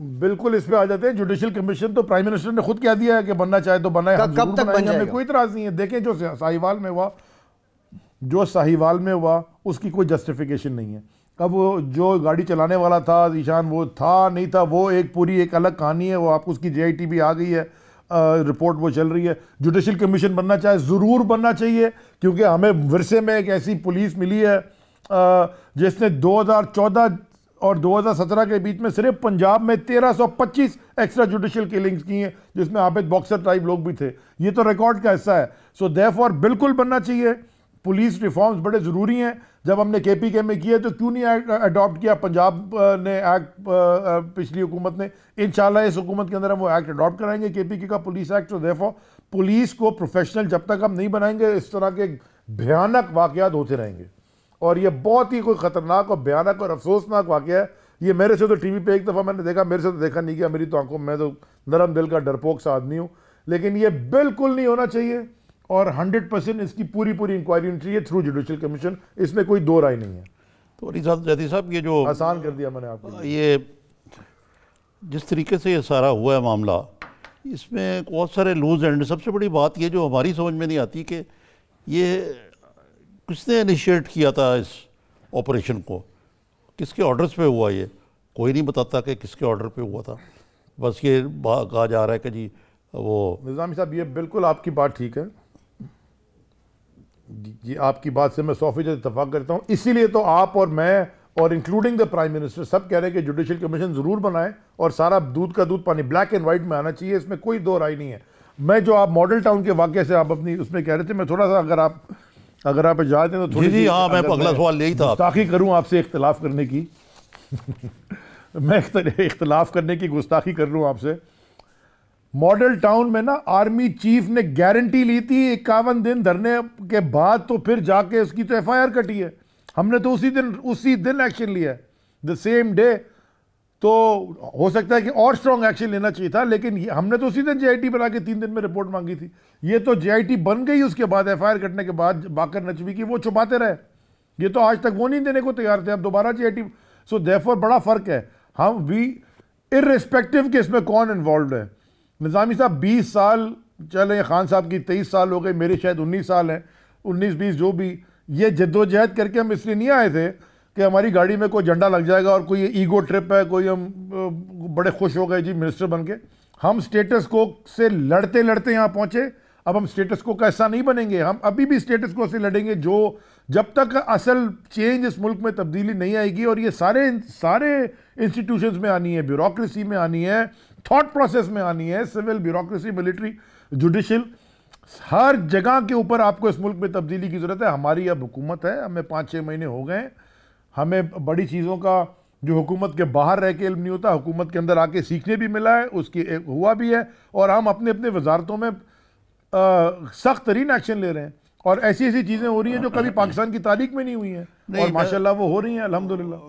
बिल्कुल इस पे आ जाते हैं जुडिशियल कमीशन तो प्राइम मिनिस्टर ने खुद कह दिया है कि बनना चाहे तो बनाए कब तक बन जाएगा? कोई इतराज नहीं है देखें जो साहिवाल में हुआ जो साहिवाल में हुआ उसकी कोई जस्टिफिकेशन नहीं है अब वो जो गाड़ी चलाने वाला था ईशान वो था नहीं था वो एक पूरी एक अलग कहानी है वो आपको उसकी जे भी आ गई है आ, रिपोर्ट वो चल रही है जुडिशल कमीशन बनना चाहे ज़रूर बनना चाहिए क्योंकि हमें वरसे में एक ऐसी पुलिस मिली है जिसने 2014 और 2017 के बीच में सिर्फ पंजाब में 1325 एक्स्ट्रा जुडिशियल किलिंग्स की हैं जिसमें आबिद बॉक्सर टाइप लोग भी थे ये तो रिकॉर्ड का हिस्सा है सो दे बिल्कुल बनना चाहिए पुलिस रिफॉर्म्स बड़े ज़रूरी हैं जब हमने के पी के में किए तो क्यों नहीं अडॉप्ट किया पंजाब ने एक्ट पिछली हुकूमत ने इन इस हुकूमत के अंदर हम वो एक्ट अडॉप्ट कराएंगे के पी के का पुलिस एक्ट तो देफो पुलिस को प्रोफेशनल जब तक हम नहीं बनाएंगे इस तरह के भयानक वाकयात होते रहेंगे और ये बहुत ही कोई ख़तरनाक और भयानक और अफसोसनाक वाक्य है ये मेरे से तो टीवी पे एक दफ़ा मैंने देखा मेरे से तो देखा नहीं गया मेरी तो आंखों मैं तो नरम दिल का डरपोक सा आदमी हूँ लेकिन ये बिल्कुल नहीं होना चाहिए और 100 परसेंट इसकी पूरी पूरी इंक्वायरी होनी चाहिए थ्रू जुडिशल कमीशन इसमें कोई दो राय नहीं है तो जैदी साहब ये जो आसान कर दिया मैंने आपको ये जिस तरीके से ये सारा हुआ है मामला इसमें बहुत सारे लूज एंड सबसे बड़ी बात ये जो हमारी समझ में नहीं आती कि ये किसने इनिशिएट किया था इस ऑपरेशन को किसके ऑर्डर्स पे हुआ ये कोई नहीं बताता कि किसके ऑर्डर पे हुआ था बस ये कहा जा रहा है कि जी वो निज़ामी साहब ये बिल्कुल आपकी बात ठीक है जी आपकी बात से मैं सौ फीसद इतफाक़ करता हूँ इसीलिए तो आप और मैं और इंक्लूडिंग द प्राइम मिनिस्टर सब कह रहे हैं कि जुडिशल कमीशन ज़रूर बनाए और सारा दूध का दूध पानी ब्लैक एंड वाइट में आना चाहिए इसमें कोई दो राय नहीं है मैं जो आप मॉडल टाउन के वाक्य से आप अपनी उसमें कह रहे थे मैं थोड़ा सा अगर आप अगर आप इजाज़त दें तो थोड़ी जी हाँ मैं अगला सवाल यही था ताकि करूँ आपसे इख्तलाफ करने की मैं इख्तलाफ करने की गुस्ताखी कर लूँ आपसे मॉडल टाउन में ना आर्मी चीफ ने गारंटी ली थी इक्यावन दिन धरने के बाद तो फिर जाके उसकी तो एफ आई आर कटी है हमने तो उसी दिन उसी दिन एक्शन लिया है द सेम डे तो हो सकता है कि और स्ट्रॉन्ग एक्शन लेना चाहिए था लेकिन हमने तो उसी दिन जेआईटी बना के तीन दिन में रिपोर्ट मांगी थी ये तो जे बन गई उसके बाद एफ कटने के बाद बाकर नचवी की वो छुपाते रहे ये तो आज तक वो नहीं देने को तैयार थे अब दोबारा जे सो देफोर बड़ा फ़र्क है हम वी इरेस्पेक्टिव के इसमें कौन इन्वॉल्व है निज़ामी साहब बीस साल चले खान साहब की तेईस साल हो गए मेरे शायद उन्नीस साल हैं उन्नीस बीस जो भी ये जद्दोजहद करके हम इसलिए नहीं आए थे कि हमारी गाड़ी में कोई झंडा लग जाएगा और कोई ईगो ट्रिप है कोई हम बड़े खुश हो गए जी मिनिस्टर बन के हम स्टेटस को से लड़ते लड़ते यहाँ पहुँचे अब हम स्टेटस को का नहीं बनेंगे हम अभी भी स्टेटस को से लड़ेंगे जो जब तक असल चेंज इस मुल्क में तब्दीली नहीं आएगी और ये सारे सारे इंस्टीट्यूशंस में आनी है ब्यूरोक्रेसी में आनी है थॉट प्रोसेस में आनी है सिविल ब्यूरोक्रेसी मिलिट्री जुडिशल हर जगह के ऊपर आपको इस मुल्क में तब्दीली की ज़रूरत है हमारी अब हुकूमत है हमें पाँच छः महीने हो गए हमें बड़ी चीज़ों का जो हुकूमत के बाहर रह के इल्म नहीं होता हुकूमत के अंदर आके सीखने भी मिला है उसकी हुआ भी है और हम अपने अपने वजारतों में सख्त तरीन एक्शन ले रहे हैं और ऐसी ऐसी चीज़ें हो रही हैं जो कभी पाकिस्तान की तारीख में नहीं हुई हैं और माशाल्लाह वो हो रही हैं अलहमदिल्ला